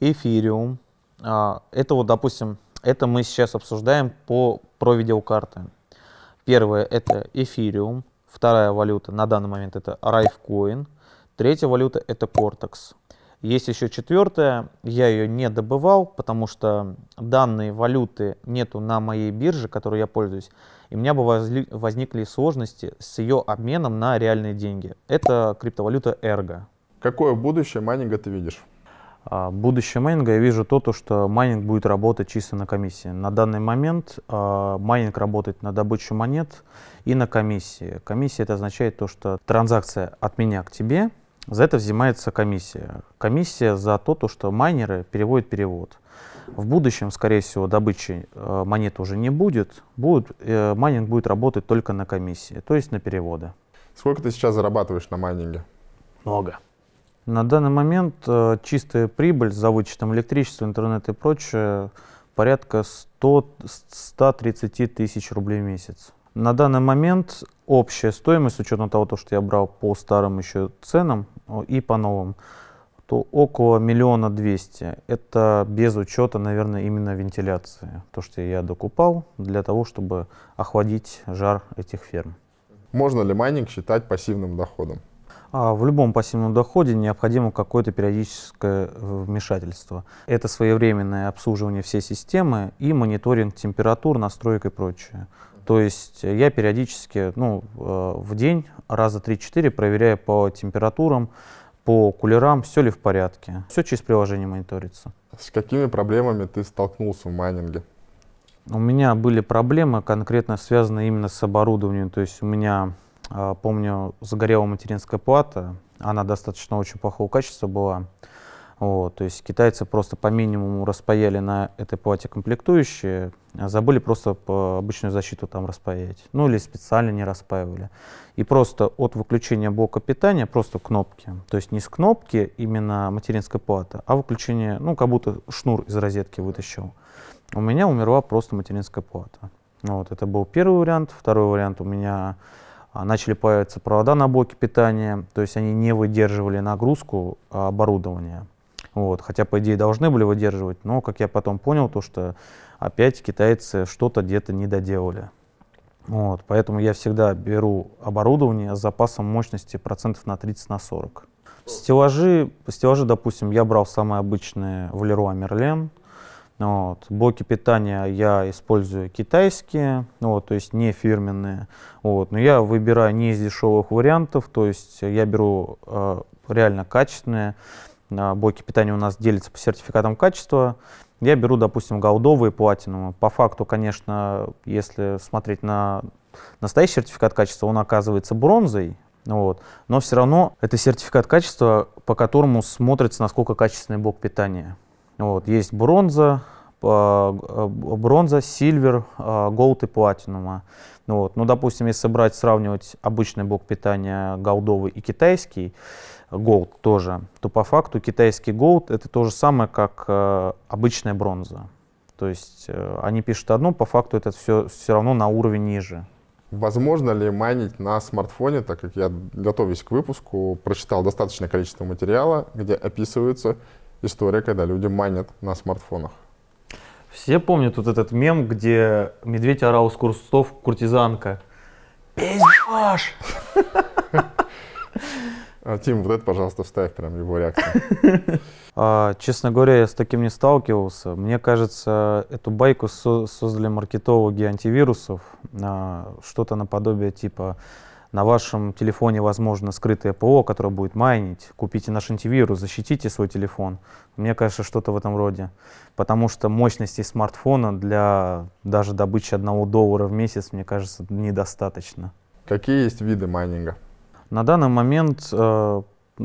Эфириум. А, это вот, допустим, это мы сейчас обсуждаем по, про видеокарты. Первое — это эфириум. Вторая валюта на данный момент — это Райфкоин. Третья валюта — это Кортекс. Есть еще четвертая, я ее не добывал, потому что данной валюты нету на моей бирже, которой я пользуюсь, и у меня бы возникли сложности с ее обменом на реальные деньги. Это криптовалюта Ergo. Какое будущее майнинга ты видишь? А, будущее майнинга я вижу то, то, что майнинг будет работать чисто на комиссии. На данный момент а, майнинг работает на добычу монет и на комиссии. Комиссия это означает то, что транзакция от меня к тебе – за это взимается комиссия. Комиссия за то, то что майнеры переводят перевод. В будущем, скорее всего, добычи э, монет уже не будет. будет э, майнинг будет работать только на комиссии, то есть на переводы. Сколько ты сейчас зарабатываешь на майнинге? Много. На данный момент э, чистая прибыль за вычетом электричества, интернета и прочее порядка 100, 130 тысяч рублей в месяц. На данный момент общая стоимость, с учетом того, что я брал по старым еще ценам и по новым, то около миллиона двести. Это без учета, наверное, именно вентиляции. То, что я докупал для того, чтобы охладить жар этих ферм. Можно ли майнинг считать пассивным доходом? А в любом пассивном доходе необходимо какое-то периодическое э, вмешательство. Это своевременное обслуживание всей системы и мониторинг температур, настроек и прочее. То есть я периодически ну, э, в день раза 3-4 проверяю по температурам, по кулерам, все ли в порядке. Все через приложение мониторится. С какими проблемами ты столкнулся в майнинге? У меня были проблемы, конкретно связанные именно с оборудованием. То есть у меня, э, помню, загорела материнская плата, она достаточно очень плохого качества была. Вот, то есть китайцы просто по минимуму распаяли на этой плате комплектующие, а забыли просто по обычную защиту там распаять. Ну или специально не распаивали. И просто от выключения блока питания просто кнопки. То есть не с кнопки именно материнская плата, а выключение, ну как будто шнур из розетки вытащил. У меня умерла просто материнская плата. Ну, вот, это был первый вариант. Второй вариант у меня а, начали появляться провода на блоке питания, то есть они не выдерживали нагрузку а, оборудования. Вот, хотя, по идее, должны были выдерживать, но, как я потом понял, то, что опять китайцы что-то где-то не доделали. Вот, поэтому я всегда беру оборудование с запасом мощности процентов на 30 на 40. Стеллажи, стеллажи, допустим, я брал самые обычные в Leroy Merlin. Вот. Блоки питания я использую китайские, вот, то есть не фирменные. Вот. Но я выбираю не из дешевых вариантов, то есть я беру э, реально качественные блоки питания у нас делятся по сертификатам качества. Я беру, допустим, голдовые платинумы. По факту, конечно, если смотреть на настоящий сертификат качества, он оказывается бронзой, вот. но все равно это сертификат качества, по которому смотрится, насколько качественный блок питания. Вот. Есть бронза, а, а, бронза, сильвер, а, голд и платинума. Вот. Ну, допустим, если брать, сравнивать обычный блок питания голдовый и китайский, Gold тоже, то по факту китайский Gold — это то же самое, как э, обычная бронза. То есть э, они пишут одно, по факту это все, все равно на уровень ниже. Возможно ли майнить на смартфоне, так как я, готовясь к выпуску, прочитал достаточное количество материала, где описывается история, когда люди майнят на смартфонах? Все помнят вот этот мем, где медведь орал с курсов куртизанка. Пиздешь! А, Тим, вот это, пожалуйста, вставь прям его реакцию. а, честно говоря, я с таким не сталкивался. Мне кажется, эту байку со- создали маркетологи антивирусов. А, что-то наподобие типа на вашем телефоне возможно скрытое ПО, которое будет майнить. Купите наш антивирус, защитите свой телефон. Мне кажется, что-то в этом роде. Потому что мощности смартфона для даже добычи одного доллара в месяц, мне кажется, недостаточно. Какие есть виды майнинга? На данный момент, э,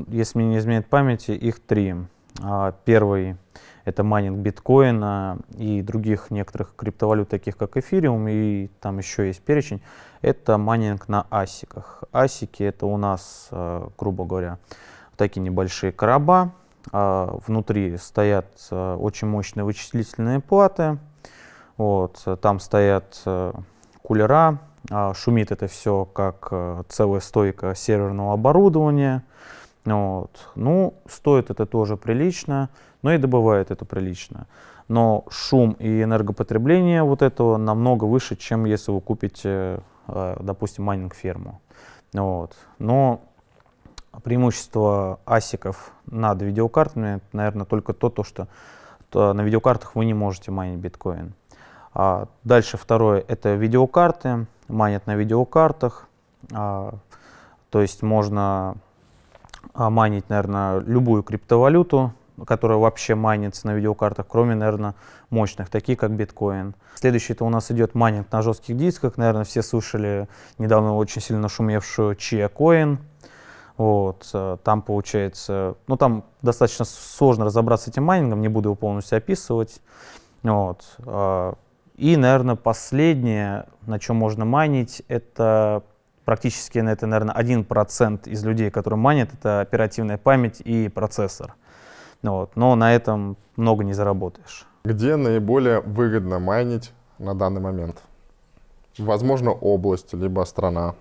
если мне не изменяет памяти, их три. А, первый — это майнинг биткоина и других некоторых криптовалют, таких как эфириум, и там еще есть перечень. Это майнинг на асиках. Асики — это у нас, э, грубо говоря, такие небольшие короба. А, внутри стоят э, очень мощные вычислительные платы. Вот, там стоят кулера, а, шумит это все как э, целая стойка серверного оборудования. Вот. Ну, стоит это тоже прилично, но и добывает это прилично. Но шум и энергопотребление вот этого намного выше, чем если вы купите, э, допустим, майнинг-ферму. Вот. Но преимущество асиков над видеокартами, наверное, только то, то что то на видеокартах вы не можете майнить биткоин. А дальше второе — это видеокарты манят на видеокартах. А, то есть можно а, майнить, наверное, любую криптовалюту, которая вообще майнится на видеокартах, кроме, наверное, мощных, такие как биткоин. Следующий это у нас идет майнинг на жестких дисках. Наверное, все слышали недавно очень сильно шумевшую Chia Coin. Вот, э, там получается, ну там достаточно сложно разобраться с этим майнингом, не буду его полностью описывать. Вот, а, и, наверное, последнее, на чем можно майнить, это практически, на это, наверное, 1% из людей, которые манят, это оперативная память и процессор. Ну вот. Но на этом много не заработаешь. Где наиболее выгодно майнить на данный момент? Возможно, область, либо страна.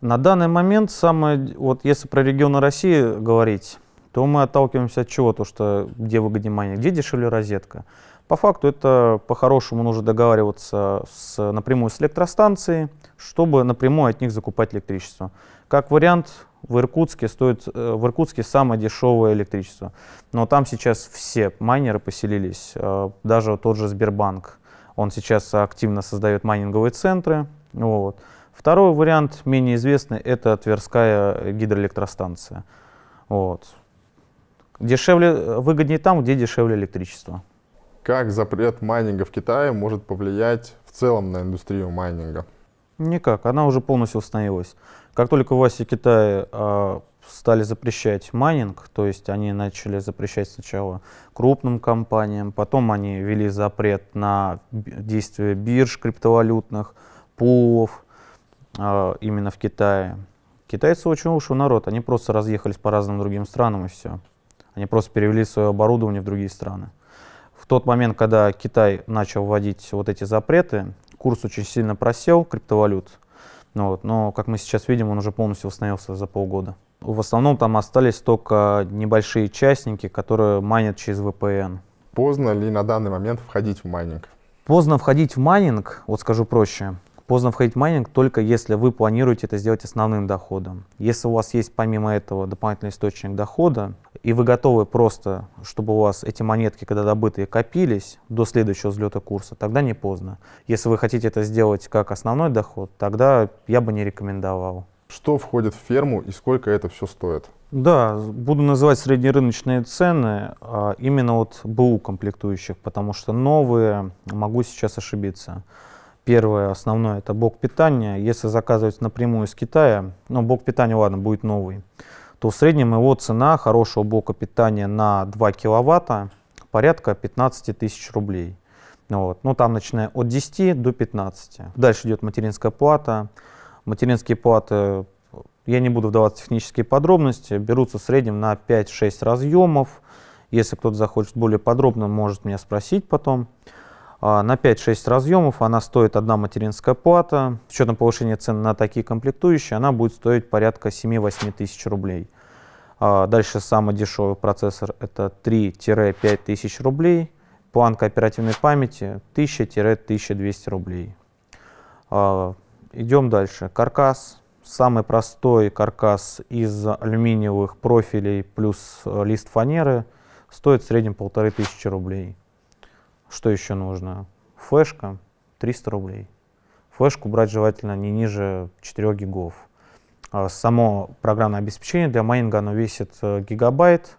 На данный момент самое, вот если про регионы России говорить, то мы отталкиваемся от чего? То, что где выгоднее майнить, где дешевле розетка. По факту это по-хорошему нужно договариваться с, напрямую с электростанцией, чтобы напрямую от них закупать электричество. Как вариант, в Иркутске стоит э, в Иркутске самое дешевое электричество. Но там сейчас все майнеры поселились, э, даже тот же Сбербанк. Он сейчас активно создает майнинговые центры. Вот. Второй вариант, менее известный, это Тверская гидроэлектростанция. Вот. Дешевле, э, выгоднее там, где дешевле электричество. Как запрет майнинга в Китае может повлиять в целом на индустрию майнинга? Никак, она уже полностью установилась. Как только власти Китая э, а, стали запрещать майнинг, то есть они начали запрещать сначала крупным компаниям, потом они ввели запрет на действие бирж криптовалютных, пулов э, именно в Китае. Китайцы очень ушел народ, они просто разъехались по разным другим странам и все. Они просто перевели свое оборудование в другие страны. В тот момент, когда Китай начал вводить вот эти запреты, курс очень сильно просел криптовалют. Ну вот, но, как мы сейчас видим, он уже полностью восстановился за полгода. В основном там остались только небольшие частники, которые майнят через VPN. Поздно ли на данный момент входить в майнинг? Поздно входить в майнинг, вот скажу проще. Поздно входить в майнинг только если вы планируете это сделать основным доходом. Если у вас есть помимо этого дополнительный источник дохода, и вы готовы просто, чтобы у вас эти монетки, когда добытые, копились до следующего взлета курса, тогда не поздно. Если вы хотите это сделать как основной доход, тогда я бы не рекомендовал. Что входит в ферму и сколько это все стоит? Да, буду называть среднерыночные цены а, именно вот БУ комплектующих, потому что новые, могу сейчас ошибиться. Первое, основное, это блок питания. Если заказывать напрямую из Китая, ну, блок питания, ладно, будет новый, то в среднем его цена хорошего блока питания на 2 киловатта порядка 15 тысяч рублей. Вот. Ну, там начиная от 10 до 15. Дальше идет материнская плата. Материнские платы, я не буду вдаваться в технические подробности, берутся в среднем на 5-6 разъемов. Если кто-то захочет более подробно, может меня спросить потом. А, на 5-6 разъемов она стоит одна материнская плата. С учетом повышения цен на такие комплектующие она будет стоить порядка 7-8 тысяч рублей. А, дальше самый дешевый процессор это 3-5 тысяч рублей. Планка оперативной памяти 1000-1200 рублей. А, Идем дальше. Каркас. Самый простой каркас из алюминиевых профилей плюс лист фанеры стоит в среднем 1500 рублей. Что еще нужно? Флешка 300 рублей. Флешку брать желательно не ниже 4 гигов. А само программное обеспечение для майнинга оно весит э, гигабайт,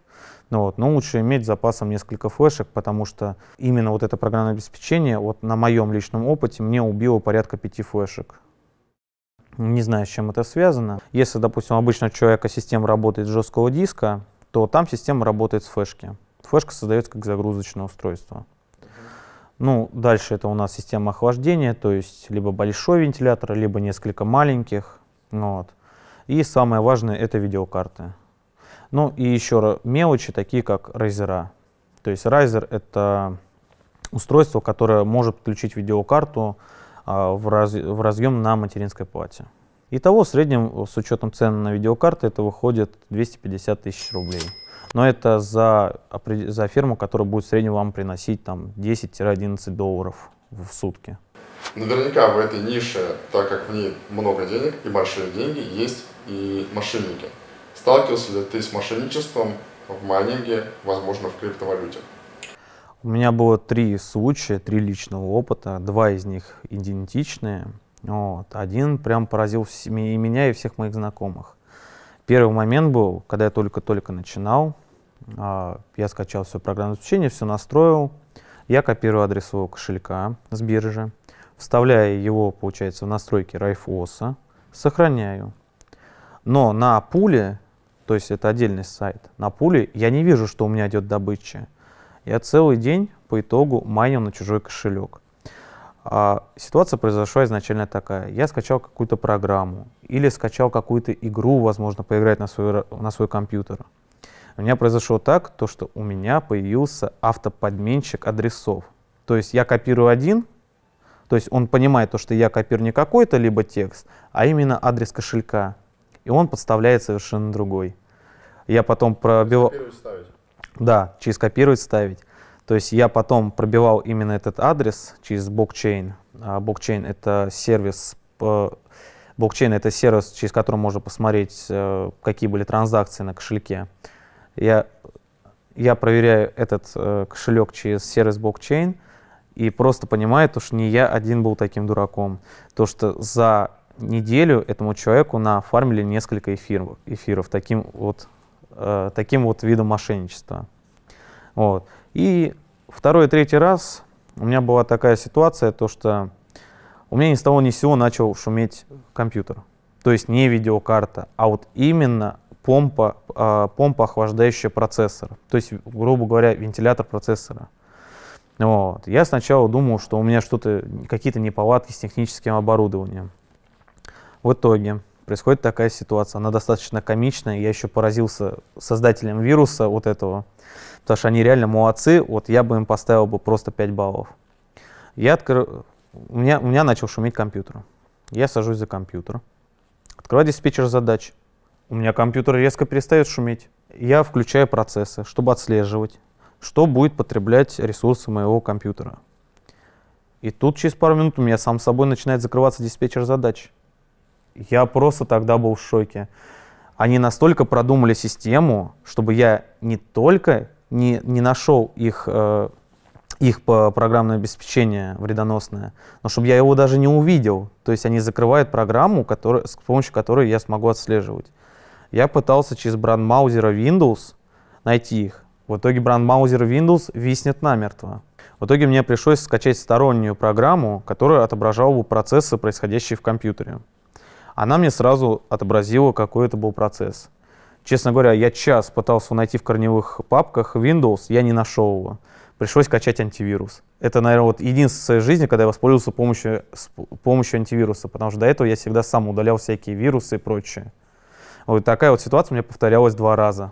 ну вот, но лучше иметь запасом несколько флешек, потому что именно вот это программное обеспечение, вот на моем личном опыте, мне убило порядка пяти флешек. Не знаю, с чем это связано. Если, допустим, обычно у человека система работает с жесткого диска, то там система работает с флешки. Флешка создается как загрузочное устройство. Ну, дальше это у нас система охлаждения, то есть либо большой вентилятор, либо несколько маленьких. Ну вот. И самое важное это видеокарты. Ну и еще мелочи, такие как райзера. То есть райзер это устройство, которое может подключить видеокарту а, в, в разъем на материнской плате. Итого в среднем с учетом цен на видеокарты это выходит 250 тысяч рублей но это за, за ферму, которая будет в среднем вам приносить там 10-11 долларов в сутки. Наверняка в этой нише, так как в ней много денег и большие деньги, есть и мошенники. Сталкивался ли ты с мошенничеством в майнинге, возможно, в криптовалюте? У меня было три случая, три личного опыта, два из них идентичные. Вот. Один прям поразил и меня, и всех моих знакомых. Первый момент был, когда я только-только начинал, а, я скачал все программное обеспечение, все настроил. Я копирую адрес своего кошелька с биржи, вставляю его, получается, в настройки Райфоса, сохраняю. Но на пуле, то есть это отдельный сайт, на пуле я не вижу, что у меня идет добыча. Я целый день по итогу майнил на чужой кошелек. А ситуация произошла изначально такая. Я скачал какую-то программу или скачал какую-то игру, возможно, поиграть на свой, на свой компьютер. У меня произошло так, то, что у меня появился автоподменщик адресов. То есть я копирую один, то есть он понимает то, что я копирую не какой-то либо текст, а именно адрес кошелька. И он подставляет совершенно другой. Я потом пробивал... Да, через копировать ставить. То есть я потом пробивал именно этот адрес через блокчейн. А блокчейн — это сервис, э, блокчейн — это сервис, через который можно посмотреть, э, какие были транзакции на кошельке. Я, я проверяю этот э, кошелек через сервис блокчейн и просто понимаю, то, что не я один был таким дураком. То, что за неделю этому человеку нафармили несколько эфиров, эфиров таким, вот, э, таким вот видом мошенничества. Вот. И второй и третий раз у меня была такая ситуация, то, что у меня ни с того ни с сего начал шуметь компьютер. То есть не видеокарта, а вот именно помпа, а, помпа, охлаждающая процессор. То есть, грубо говоря, вентилятор процессора. Вот. Я сначала думал, что у меня что-то, какие-то неполадки с техническим оборудованием. В итоге происходит такая ситуация. Она достаточно комичная. Я еще поразился создателем вируса вот этого, потому что они реально молодцы. Вот я бы им поставил бы просто 5 баллов. Я откр... у, меня, у меня начал шуметь компьютер. Я сажусь за компьютер. Открываю диспетчер задач у меня компьютер резко перестает шуметь. Я включаю процессы, чтобы отслеживать, что будет потреблять ресурсы моего компьютера. И тут через пару минут у меня сам собой начинает закрываться диспетчер задач. Я просто тогда был в шоке. Они настолько продумали систему, чтобы я не только не, не нашел их, э, их программное обеспечение вредоносное, но чтобы я его даже не увидел. То есть они закрывают программу, который, с помощью которой я смогу отслеживать. Я пытался через бранд Маузера Windows найти их. В итоге бранд брандмаузер Windows виснет намертво. В итоге мне пришлось скачать стороннюю программу, которая отображала бы процессы, происходящие в компьютере. Она мне сразу отобразила, какой это был процесс. Честно говоря, я час пытался найти в корневых папках Windows, я не нашел его. Пришлось качать антивирус. Это, наверное, вот единственное в своей жизни, когда я воспользовался помощью, помощью антивируса, потому что до этого я всегда сам удалял всякие вирусы и прочее. Вот такая вот ситуация у меня повторялась два раза.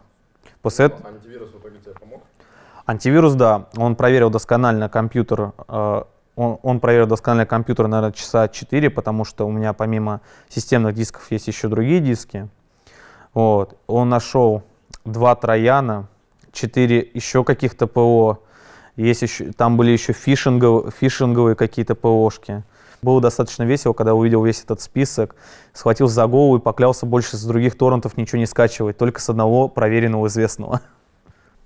После этого... Антивирус в итоге тебе помог? Антивирус, да. Он проверил досконально компьютер. Э, он, он проверил досконально компьютер, наверное, часа 4, потому что у меня помимо системных дисков есть еще другие диски. Вот. Он нашел два трояна, четыре еще каких-то ПО. Есть еще, там были еще фишинговые, фишинговые какие-то ПОшки. Было достаточно весело, когда увидел весь этот список, схватил за голову и поклялся больше с других торрентов ничего не скачивать, только с одного проверенного известного.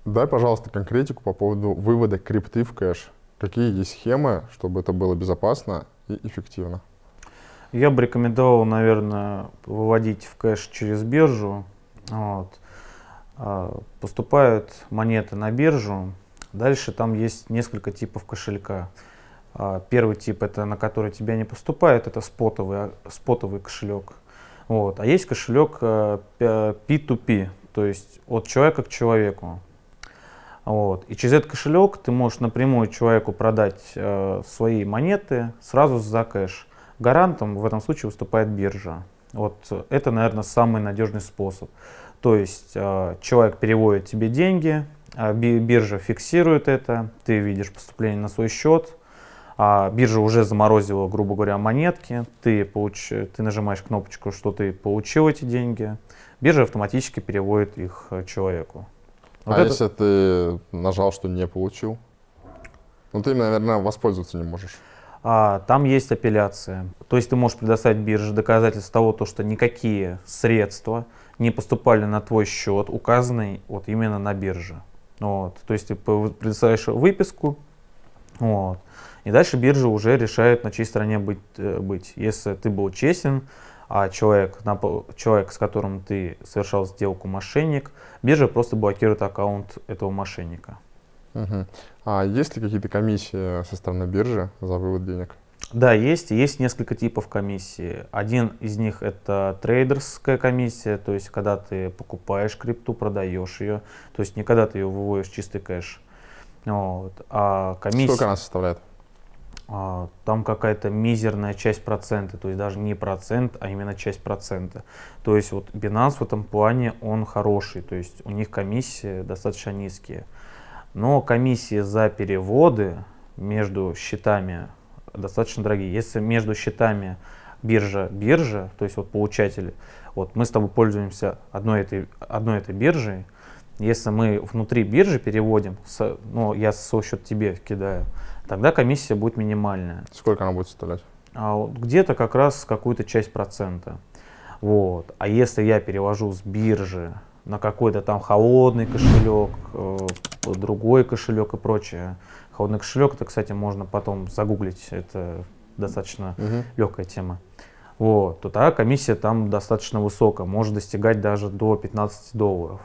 Дай, пожалуйста, конкретику по поводу вывода крипты в кэш. Какие есть схемы, чтобы это было безопасно и эффективно? Я бы рекомендовал, наверное, выводить в кэш через биржу. Вот. А, поступают монеты на биржу. Дальше там есть несколько типов кошелька. А, первый тип, это на который тебя не поступает, это спотовый, а, спотовый кошелек. Вот. А есть кошелек P2P, э, то есть от человека к человеку. Вот. И через этот кошелек ты можешь напрямую человеку продать э, свои монеты сразу за кэш. Гарантом в этом случае выступает биржа. Вот это, наверное, самый надежный способ. То есть э, человек переводит тебе деньги, а биржа фиксирует это, ты видишь поступление на свой счет, а биржа уже заморозила, грубо говоря, монетки, ты, получ... ты нажимаешь кнопочку, что ты получил эти деньги, биржа автоматически переводит их э, человеку. Вот а это... если ты нажал, что не получил? Ну, ты, наверное, воспользоваться не можешь. А, там есть апелляция. То есть ты можешь предоставить бирже доказательства того, то, что никакие средства не поступали на твой счет, указанный вот именно на бирже. Вот. То есть ты предоставишь выписку, вот. И дальше биржа уже решает, на чьей стороне быть. Э, быть. Если ты был честен, а человек, на, человек, с которым ты совершал сделку, мошенник, биржа просто блокирует аккаунт этого мошенника. Угу. А есть ли какие-то комиссии со стороны биржи за вывод денег? Да, есть. Есть несколько типов комиссии. Один из них это трейдерская комиссия, то есть когда ты покупаешь крипту, продаешь ее, то есть не когда ты ее выводишь чистый кэш. Вот. А комиссия... Сколько она составляет? А, там какая-то мизерная часть процента, то есть даже не процент, а именно часть процента. То есть вот Binance в этом плане он хороший, то есть у них комиссии достаточно низкие. Но комиссии за переводы между счетами достаточно дорогие. Если между счетами биржа биржа, то есть вот получатели, вот мы с тобой пользуемся одной этой, одной этой биржей, если мы внутри биржи переводим, но ну, я со счет тебе кидаю, тогда комиссия будет минимальная. Сколько она будет составлять? А, где-то как раз какую-то часть процента. Вот. А если я перевожу с биржи на какой-то там холодный кошелек, э, другой кошелек и прочее. Холодный кошелек, это, кстати, можно потом загуглить, это достаточно Uh-huh. легкая тема. Вот, то тогда комиссия там достаточно высокая, может достигать даже до 15 долларов.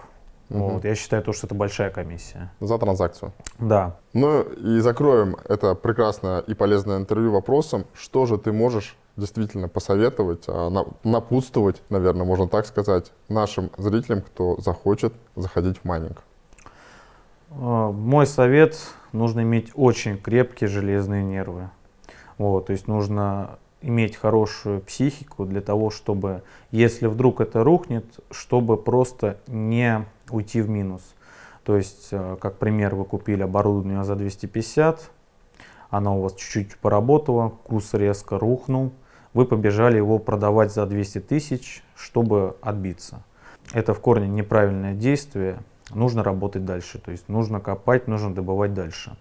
Угу. Вот, я считаю то, что это большая комиссия. За транзакцию. Да. Ну и закроем это прекрасное и полезное интервью вопросом, что же ты можешь действительно посоветовать, а, напутствовать, наверное, можно так сказать, нашим зрителям, кто захочет заходить в майнинг? А, мой совет – нужно иметь очень крепкие железные нервы. Вот, то есть нужно иметь хорошую психику для того, чтобы, если вдруг это рухнет, чтобы просто не уйти в минус. То есть, э, как пример, вы купили оборудование за 250, оно у вас чуть-чуть поработало, курс резко рухнул, вы побежали его продавать за 200 тысяч, чтобы отбиться. Это в корне неправильное действие, нужно работать дальше, то есть нужно копать, нужно добывать дальше.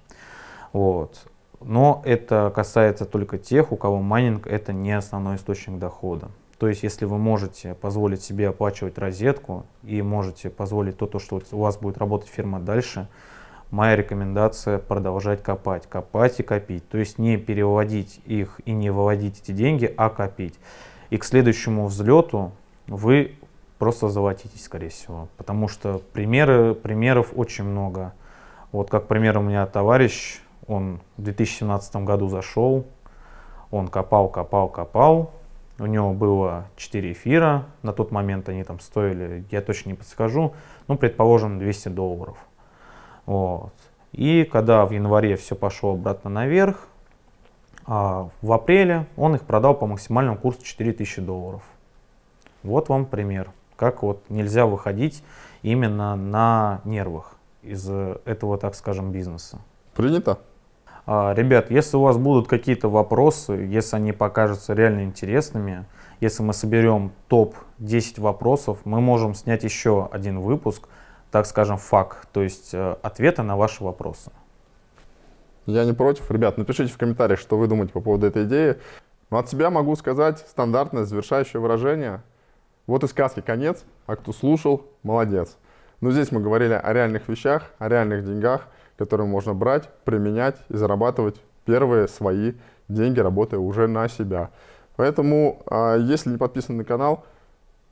Вот. Но это касается только тех, у кого майнинг это не основной источник дохода. То есть, если вы можете позволить себе оплачивать розетку и можете позволить то, то что у вас будет работать фирма дальше, моя рекомендация продолжать копать, копать и копить. То есть не переводить их и не выводить эти деньги, а копить. И к следующему взлету вы просто золотитесь, скорее всего. Потому что примеры, примеров очень много. Вот как пример у меня товарищ, он в 2017 году зашел, он копал, копал, копал, у него было 4 эфира, на тот момент они там стоили, я точно не подскажу, ну, предположим, 200 долларов. Вот. И когда в январе все пошло обратно наверх, а в апреле он их продал по максимальному курсу 4000 долларов. Вот вам пример, как вот нельзя выходить именно на нервах из э, этого, так скажем, бизнеса. Принято. А, ребят, если у вас будут какие-то вопросы, если они покажутся реально интересными, если мы соберем топ-10 вопросов, мы можем снять еще один выпуск, так скажем, факт, то есть э, ответы на ваши вопросы. Я не против. Ребят, напишите в комментариях, что вы думаете по поводу этой идеи. Но ну, от себя могу сказать стандартное завершающее выражение. Вот и сказки конец, а кто слушал, молодец. Но ну, здесь мы говорили о реальных вещах, о реальных деньгах – которые можно брать, применять и зарабатывать первые свои деньги, работая уже на себя. Поэтому, а, если не подписан на канал,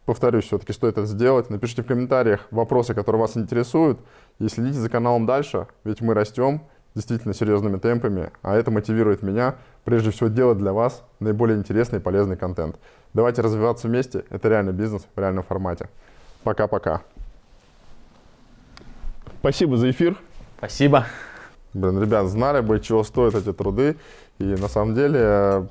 повторюсь, все-таки стоит это сделать. Напишите в комментариях вопросы, которые вас интересуют, и следите за каналом дальше, ведь мы растем действительно серьезными темпами, а это мотивирует меня прежде всего делать для вас наиболее интересный и полезный контент. Давайте развиваться вместе, это реальный бизнес в реальном формате. Пока-пока. Спасибо за эфир. Спасибо. Блин, ребят, знали бы, чего стоят эти труды. И на самом деле, э,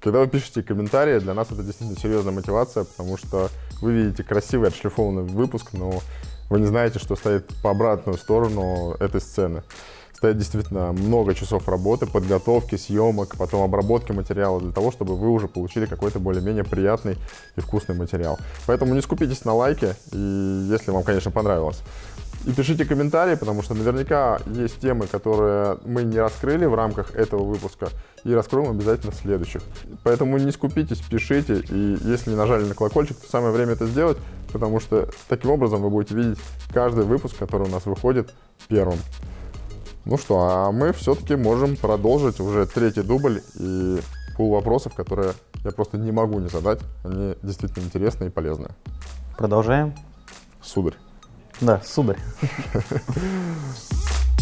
когда вы пишете комментарии, для нас это действительно серьезная мотивация, потому что вы видите красивый отшлифованный выпуск, но вы не знаете, что стоит по обратную сторону этой сцены. Стоит действительно много часов работы, подготовки, съемок, потом обработки материала для того, чтобы вы уже получили какой-то более-менее приятный и вкусный материал. Поэтому не скупитесь на лайки, и если вам, конечно, понравилось. И пишите комментарии, потому что наверняка есть темы, которые мы не раскрыли в рамках этого выпуска и раскроем обязательно в следующих. Поэтому не скупитесь, пишите, и если нажали на колокольчик, то самое время это сделать, потому что таким образом вы будете видеть каждый выпуск, который у нас выходит первым. Ну что, а мы все-таки можем продолжить уже третий дубль и пул вопросов, которые я просто не могу не задать. Они действительно интересны и полезны. Продолжаем. Сударь. Да, сударь.